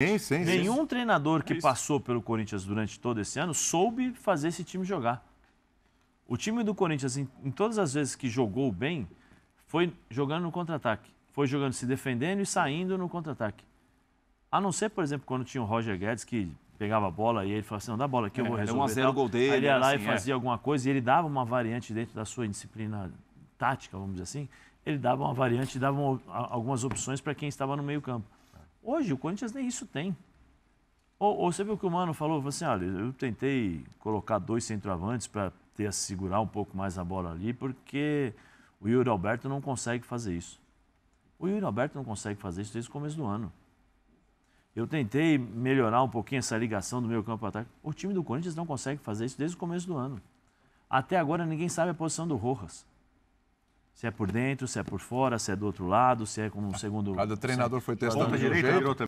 Sim, sim, Nenhum treinador que é passou pelo Corinthians durante todo esse ano soube fazer esse time jogar. O time do Corinthians, em, em todas as vezes que jogou bem, foi jogando no contra-ataque. Foi jogando, se defendendo e saindo no contra-ataque. A não ser, por exemplo, quando tinha o Roger Guedes, que pegava a bola e ele falava assim, não, dá a bola aqui eu é, vou resolver. É, 1 a 0 gol dele. Aí ele ia lá assim, e é. fazia é. alguma coisa e ele dava uma variante dentro da sua disciplina tática, vamos dizer assim. Ele dava uma variante, dava uma, algumas opções para quem estava no meio campo. Hoje o Corinthians nem isso tem. Ou, ou você viu que o Mano falou, falou assim, olha, eu tentei colocar dois centroavantes para ter segurar um pouco mais a bola ali, porque o Yuri Alberto não consegue fazer isso. O Yuri Alberto não consegue fazer isso desde o começo do ano. Eu tentei melhorar um pouquinho essa ligação do meio campo para ataque. O time do Corinthians não consegue fazer isso desde o começo do ano. Até agora ninguém sabe a posição do Rojas se é por dentro, se é por fora, se é do outro lado, se é como um ah, segundo. Cada treinador é foi testado. direita